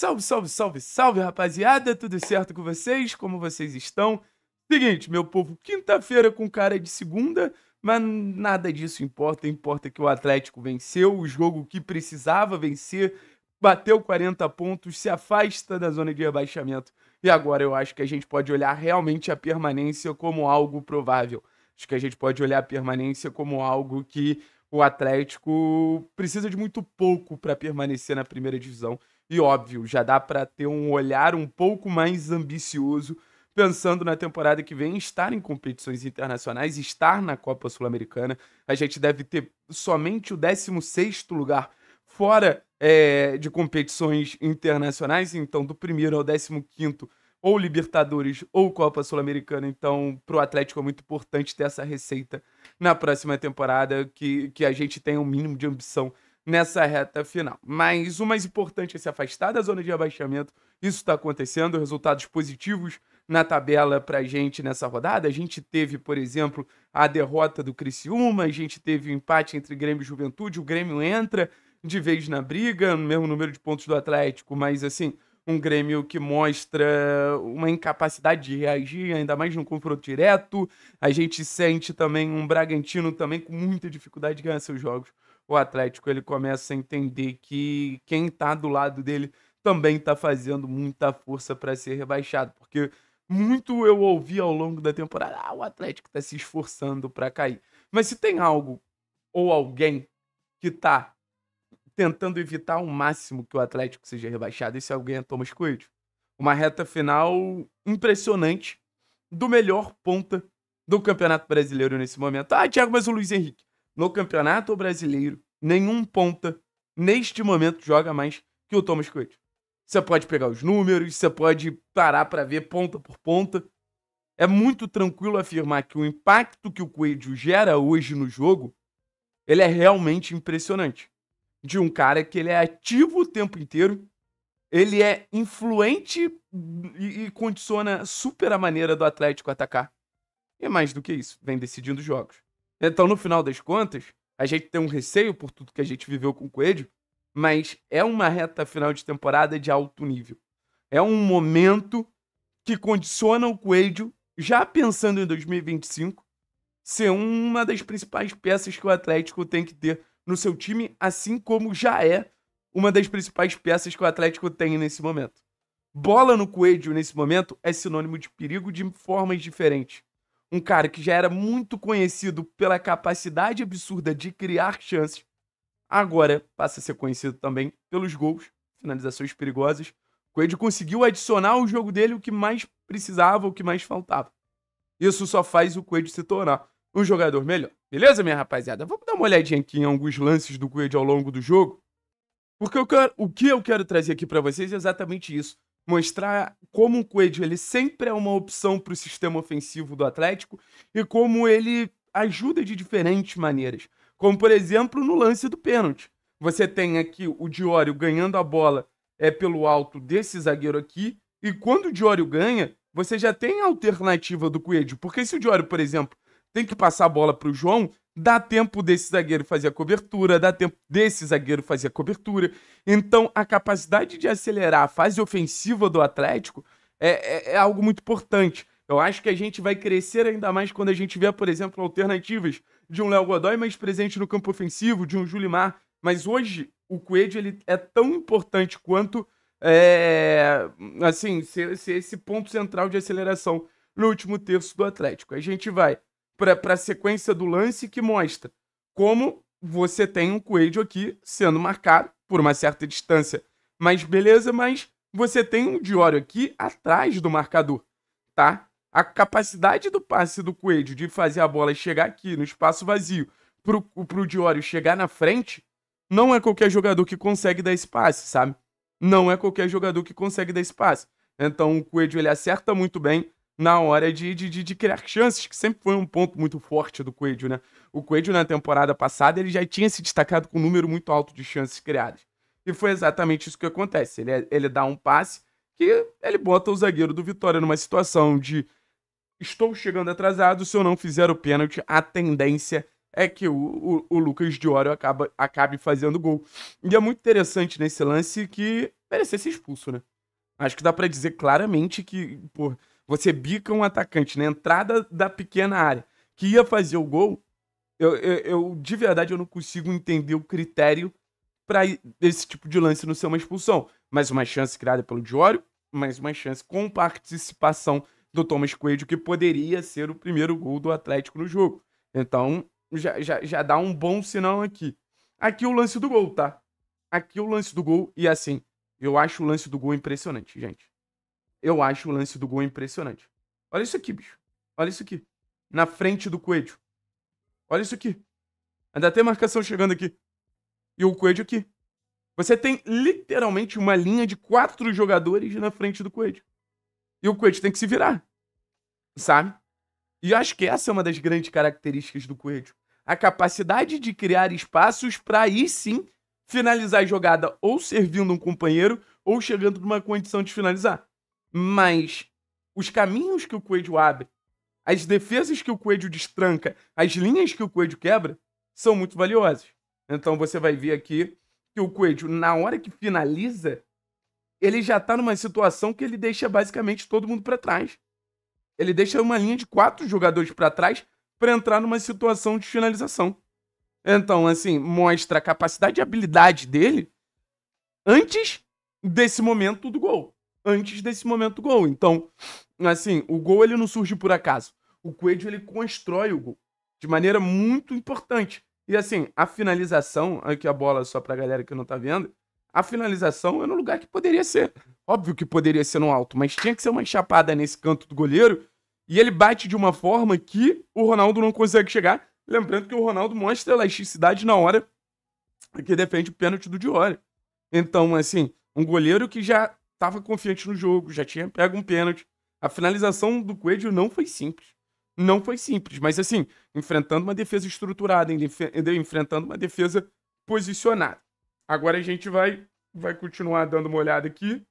Salve, salve, salve, salve, rapaziada! Tudo certo com vocês? Como vocês estão? Seguinte, meu povo, quinta-feira com cara de segunda, mas nada disso importa. Importa que o Atlético venceu o jogo que precisava vencer, bateu 40 pontos, se afasta da zona de rebaixamento. E agora eu acho que a gente pode olhar realmente a permanência como algo provável. Acho que a gente pode olhar a permanência como algo que o Atlético precisa de muito pouco para permanecer na primeira divisão. E óbvio, já dá para ter um olhar um pouco mais ambicioso pensando na temporada que vem, estar em competições internacionais, estar na Copa Sul-Americana. A gente deve ter somente o 16 lugar fora é, de competições internacionais, então do primeiro ao 15 ou Libertadores ou Copa Sul-Americana. Então, para o Atlético é muito importante ter essa receita na próxima temporada, que, que a gente tenha um mínimo de ambição nessa reta final. Mas o mais importante é se afastar da zona de abaixamento. Isso está acontecendo, resultados positivos na tabela para a gente nessa rodada. A gente teve, por exemplo, a derrota do Criciúma, a gente teve o um empate entre Grêmio e Juventude, o Grêmio entra de vez na briga, no mesmo número de pontos do Atlético, mas assim, um Grêmio que mostra uma incapacidade de reagir, ainda mais num confronto direto. A gente sente também um Bragantino também com muita dificuldade de ganhar seus jogos o Atlético ele começa a entender que quem está do lado dele também está fazendo muita força para ser rebaixado, porque muito eu ouvi ao longo da temporada, ah, o Atlético está se esforçando para cair. Mas se tem algo ou alguém que está tentando evitar ao máximo que o Atlético seja rebaixado, esse é alguém é Thomas Coelho. Uma reta final impressionante do melhor ponta do Campeonato Brasileiro nesse momento. Ah, Thiago, mas o Luiz Henrique no Campeonato Brasileiro, nenhum ponta, neste momento, joga mais que o Thomas Coelho. Você pode pegar os números, você pode parar para ver ponta por ponta. É muito tranquilo afirmar que o impacto que o Coelho gera hoje no jogo, ele é realmente impressionante. De um cara que ele é ativo o tempo inteiro, ele é influente e, e condiciona super a maneira do Atlético atacar. E mais do que isso, vem decidindo jogos. Então, no final das contas, a gente tem um receio por tudo que a gente viveu com o Coelho, mas é uma reta final de temporada de alto nível. É um momento que condiciona o Coelho, já pensando em 2025, ser uma das principais peças que o Atlético tem que ter no seu time, assim como já é uma das principais peças que o Atlético tem nesse momento. Bola no Coelho nesse momento é sinônimo de perigo de formas diferentes um cara que já era muito conhecido pela capacidade absurda de criar chances, agora passa a ser conhecido também pelos gols, finalizações perigosas. O Coelho conseguiu adicionar ao jogo dele o que mais precisava, o que mais faltava. Isso só faz o Coelho se tornar um jogador melhor. Beleza, minha rapaziada? Vamos dar uma olhadinha aqui em alguns lances do Coelho ao longo do jogo. Porque eu quero, o que eu quero trazer aqui para vocês é exatamente isso. Mostrar como o Coelho ele sempre é uma opção para o sistema ofensivo do Atlético e como ele ajuda de diferentes maneiras. Como, por exemplo, no lance do pênalti. Você tem aqui o Diório ganhando a bola é pelo alto desse zagueiro aqui, e quando o Diório ganha, você já tem a alternativa do Coelho. Porque se o Diório, por exemplo, tem que passar a bola para o João, dá tempo desse zagueiro fazer a cobertura, dá tempo desse zagueiro fazer a cobertura. Então, a capacidade de acelerar a fase ofensiva do Atlético é, é, é algo muito importante. Eu acho que a gente vai crescer ainda mais quando a gente vê, por exemplo, alternativas de um Léo Godoy mais presente no campo ofensivo, de um Julimar. Mas hoje, o Coelho ele é tão importante quanto é, assim ser, ser esse ponto central de aceleração no último terço do Atlético. A gente vai para a sequência do lance que mostra como você tem um Coelho aqui sendo marcado por uma certa distância. Mas beleza, mas você tem um Diório aqui atrás do marcador, tá? A capacidade do passe do Coelho de fazer a bola chegar aqui no espaço vazio para o Diório chegar na frente, não é qualquer jogador que consegue dar espaço, sabe? Não é qualquer jogador que consegue dar espaço. Então o Coelho ele acerta muito bem, na hora de, de, de, criar chances, que sempre foi um ponto muito forte do Coelho, né? O Coelho na temporada passada ele já tinha se destacado com um número muito alto de chances criadas. E foi exatamente isso que acontece. Ele, é, ele dá um passe que ele bota o zagueiro do Vitória numa situação de estou chegando atrasado, se eu não fizer o pênalti, a tendência é que o, o, o Lucas Diório acaba, acabe fazendo gol. E é muito interessante nesse lance que merecesse ser expulso, né? Acho que dá para dizer claramente que, pô, você bica um atacante na entrada da pequena área que ia fazer o gol. Eu, eu, eu de verdade, eu não consigo entender o critério para esse tipo de lance não ser uma expulsão. Mais uma chance criada pelo Diório, mais uma chance com participação do Thomas Coelho, que poderia ser o primeiro gol do Atlético no jogo. Então, já, já, já dá um bom sinal aqui. Aqui o lance do gol, tá? Aqui o lance do gol, e assim, eu acho o lance do gol impressionante, gente eu acho o lance do gol impressionante. Olha isso aqui, bicho. Olha isso aqui. Na frente do Coelho. Olha isso aqui. Ainda tem marcação chegando aqui. E o Coelho aqui. Você tem literalmente uma linha de quatro jogadores na frente do Coelho. E o Coelho tem que se virar. Sabe? E eu acho que essa é uma das grandes características do Coelho. A capacidade de criar espaços para aí sim finalizar a jogada ou servindo um companheiro ou chegando numa condição de finalizar. Mas os caminhos que o Coelho abre, as defesas que o Coelho destranca, as linhas que o Coelho quebra, são muito valiosos. Então você vai ver aqui que o Coelho, na hora que finaliza, ele já está numa situação que ele deixa basicamente todo mundo para trás. Ele deixa uma linha de quatro jogadores para trás para entrar numa situação de finalização. Então, assim, mostra a capacidade e habilidade dele antes desse momento do gol antes desse momento gol. Então, assim, o gol ele não surge por acaso. O Coelho ele constrói o gol de maneira muito importante. E assim, a finalização, aqui a bola só pra galera que não tá vendo, a finalização é no lugar que poderia ser. Óbvio que poderia ser no alto, mas tinha que ser uma chapada nesse canto do goleiro. E ele bate de uma forma que o Ronaldo não consegue chegar. Lembrando que o Ronaldo mostra elasticidade na hora que defende o pênalti do Diori. Então, assim, um goleiro que já estava confiante no jogo, já tinha pego um pênalti. A finalização do Coelho não foi simples. Não foi simples, mas assim, enfrentando uma defesa estruturada, enfrentando uma defesa posicionada. Agora a gente vai, vai continuar dando uma olhada aqui.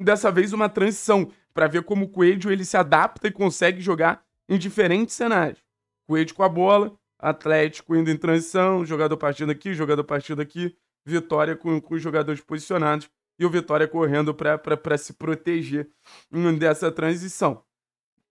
Dessa vez uma transição para ver como o Coelho ele se adapta e consegue jogar em diferentes cenários. Coelho com a bola, Atlético indo em transição, jogador partindo aqui, jogador partindo aqui, Vitória com, com os jogadores posicionados e o Vitória correndo para se proteger dessa transição.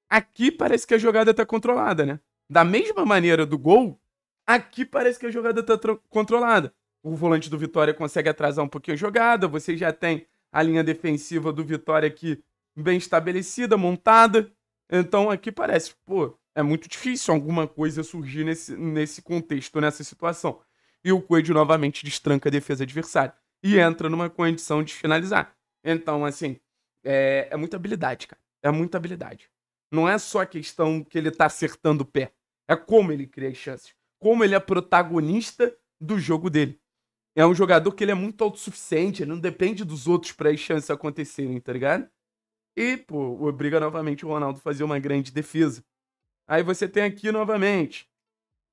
Aqui parece que a jogada está controlada, né? Da mesma maneira do gol, aqui parece que a jogada está controlada. O volante do Vitória consegue atrasar um pouquinho a jogada, você já tem a linha defensiva do Vitória aqui bem estabelecida, montada. Então aqui parece, pô, é muito difícil alguma coisa surgir nesse, nesse contexto, nessa situação e o Coelho novamente destranca a defesa adversária e entra numa condição de finalizar. Então, assim, é, é muita habilidade, cara. É muita habilidade. Não é só a questão que ele tá acertando o pé. É como ele cria as chances. Como ele é protagonista do jogo dele. É um jogador que ele é muito autossuficiente, ele não depende dos outros para as chances acontecerem, tá ligado? E, pô, obriga novamente o Ronaldo a fazer uma grande defesa. Aí você tem aqui novamente,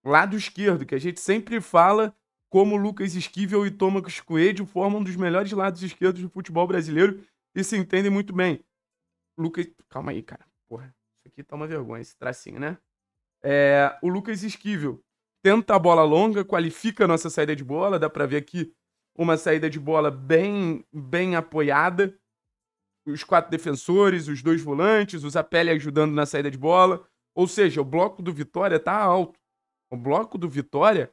lado esquerdo, que a gente sempre fala como Lucas Esquivel e Thomas Coelho formam um dos melhores lados esquerdos do futebol brasileiro e se entendem muito bem. Lucas. Calma aí, cara. Porra, isso aqui tá uma vergonha, esse tracinho, né? É, o Lucas Esquivel tenta a bola longa, qualifica a nossa saída de bola. Dá pra ver aqui uma saída de bola bem, bem apoiada. Os quatro defensores, os dois volantes, os Zapelli ajudando na saída de bola. Ou seja, o bloco do Vitória tá alto. O bloco do Vitória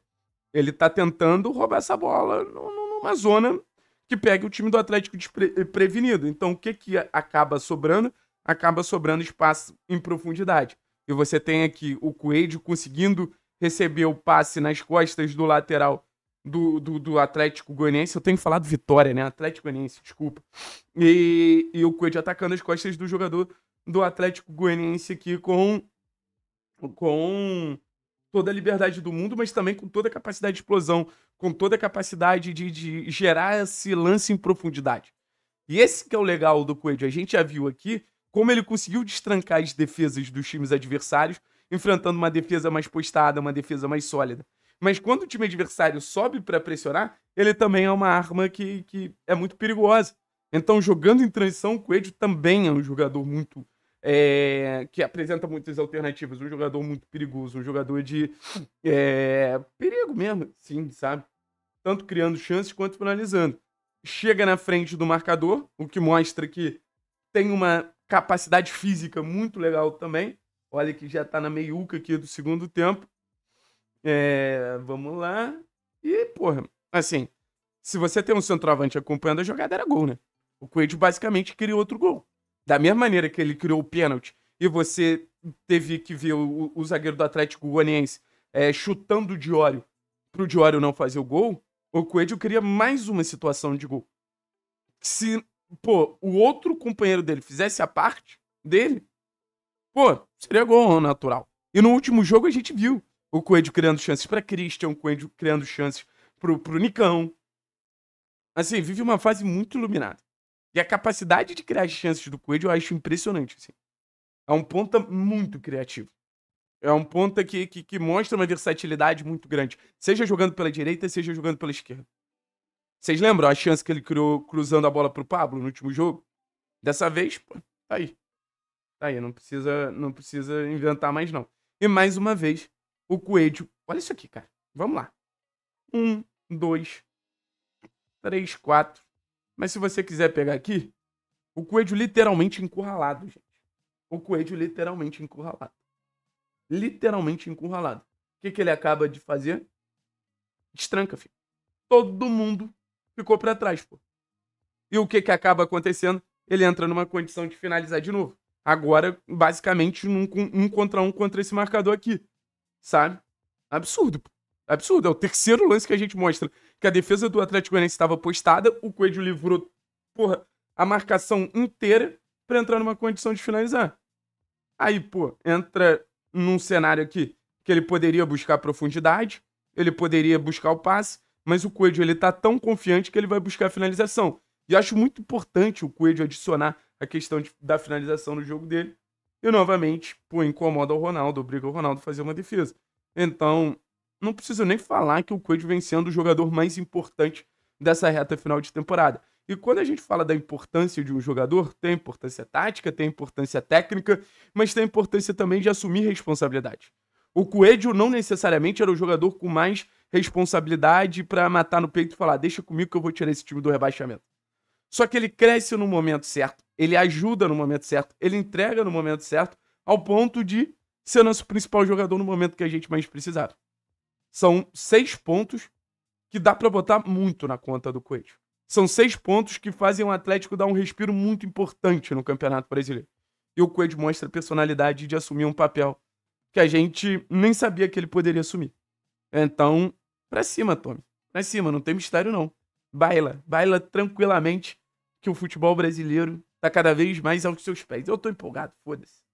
ele está tentando roubar essa bola numa zona que pegue o time do Atlético desprevenido. Então, o que, que acaba sobrando? Acaba sobrando espaço em profundidade. E você tem aqui o Coelho conseguindo receber o passe nas costas do lateral do, do, do, Atlético Goianiense. Eu tenho falado Vitória, né? Atlético Goianiense, desculpa. E, e o Coelho atacando as costas do jogador do Atlético Goianiense aqui com, com toda a liberdade do mundo, mas também com toda a capacidade de explosão, com toda a capacidade de, de gerar esse lance em profundidade. E esse que é o legal do Coelho. A gente já viu aqui como ele conseguiu destrancar as defesas dos times adversários, enfrentando uma defesa mais postada, uma defesa mais sólida. Mas quando o time adversário sobe para pressionar, ele também é uma arma que, que é muito perigosa. Então, jogando em transição, o Coelho também é um jogador muito, é, que apresenta muitas alternativas, um jogador muito perigoso, um jogador de é, perigo mesmo, sim, sabe? Tanto criando chances quanto finalizando. Chega na frente do marcador, o que mostra que tem uma capacidade física muito legal também. Olha que já tá na meiuca aqui do segundo tempo. É, vamos lá. E, porra, assim, se você tem um centroavante acompanhando a jogada, era gol, né? O Coelho basicamente queria outro gol. Da mesma maneira que ele criou o pênalti e você teve que ver o, o zagueiro do Atlético Goianiense é, chutando o Diório o Diório não fazer o gol, o Coelho cria mais uma situação de gol. Se, pô, o outro companheiro dele fizesse a parte dele, pô, seria gol natural. E no último jogo a gente viu o Coelho criando chances para Christian, o Coelho criando chances para o Nicão. Assim, vive uma fase muito iluminada. E a capacidade de criar chances do Coelho eu acho impressionante. Assim. É um ponta muito criativo. É um ponta que, que, que, mostra uma versatilidade muito grande. Seja jogando pela direita, seja jogando pela esquerda. Vocês lembram a chance que ele criou cruzando a bola pro Pablo no último jogo? Dessa vez, pô, tá aí. Tá aí, não precisa, não precisa inventar mais não. E mais uma vez, o Coelho... Olha isso aqui, cara. Vamos lá. Um, dois, três, quatro, mas se você quiser pegar aqui, o coelho literalmente encurralado, gente. O coelho literalmente encurralado. Literalmente encurralado. O que, que ele acaba de fazer? Destranca, filho. Todo mundo ficou para trás, pô. E o que, que acaba acontecendo? Ele entra numa condição de finalizar de novo. Agora, basicamente, um, um contra um contra esse marcador aqui. Sabe? Absurdo, pô. Absurdo, é o terceiro lance que a gente mostra. Que a defesa do Atlético Goianiense estava postada, o Coelho livrou, porra, a marcação inteira para entrar numa condição de finalizar. Aí, pô, entra num cenário aqui que ele poderia buscar profundidade, ele poderia buscar o passe, mas o Coelho ele tá tão confiante que ele vai buscar a finalização. E acho muito importante o Coelho adicionar a questão de, da finalização no jogo dele. E novamente, pô, incomoda o Ronaldo, obriga o Ronaldo a fazer uma defesa. Então, não preciso nem falar que o Quaid vem sendo o jogador mais importante dessa reta final de temporada. E quando a gente fala da importância de um jogador, tem importância tática, tem importância técnica, mas tem importância também de assumir responsabilidade. O Coelho não necessariamente era o jogador com mais responsabilidade para matar no peito e falar: deixa comigo que eu vou tirar esse time do rebaixamento. Só que ele cresce no momento certo, ele ajuda no momento certo, ele entrega no momento certo, ao ponto de ser nosso principal jogador no momento que a gente mais precisava. São seis pontos que dá para botar muito na conta do Coelho. São seis pontos que fazem o Atlético dar um respiro muito importante no Campeonato Brasileiro. E o Coelho mostra a personalidade de assumir um papel que a gente nem sabia que ele poderia assumir. Então, pra cima, Tommy. Pra cima, não tem mistério não. Baila, baila tranquilamente que o futebol brasileiro tá cada vez mais aos seus pés. Eu tô empolgado, foda-se.